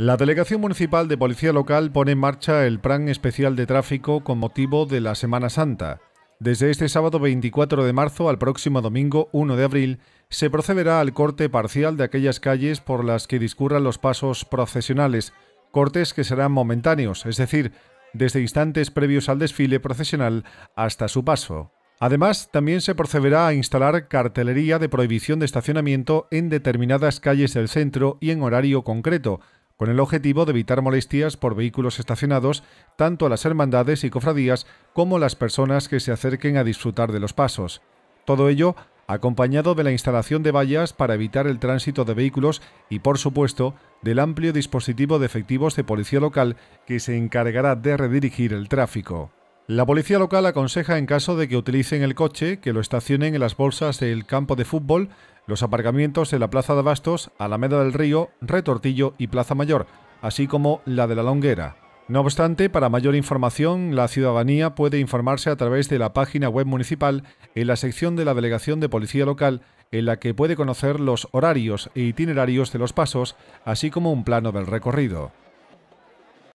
La Delegación Municipal de Policía Local pone en marcha el Plan Especial de Tráfico con motivo de la Semana Santa. Desde este sábado 24 de marzo al próximo domingo 1 de abril se procederá al corte parcial de aquellas calles por las que discurran los pasos procesionales, cortes que serán momentáneos, es decir, desde instantes previos al desfile procesional hasta su paso. Además, también se procederá a instalar cartelería de prohibición de estacionamiento en determinadas calles del centro y en horario concreto, con el objetivo de evitar molestias por vehículos estacionados tanto a las hermandades y cofradías como a las personas que se acerquen a disfrutar de los pasos. Todo ello acompañado de la instalación de vallas para evitar el tránsito de vehículos y, por supuesto, del amplio dispositivo de efectivos de policía local que se encargará de redirigir el tráfico. La policía local aconseja en caso de que utilicen el coche que lo estacionen en las bolsas del campo de fútbol, los aparcamientos en la Plaza de Bastos, Alameda del Río, Retortillo y Plaza Mayor, así como la de la Longuera. No obstante, para mayor información, la ciudadanía puede informarse a través de la página web municipal en la sección de la Delegación de Policía Local, en la que puede conocer los horarios e itinerarios de los pasos, así como un plano del recorrido.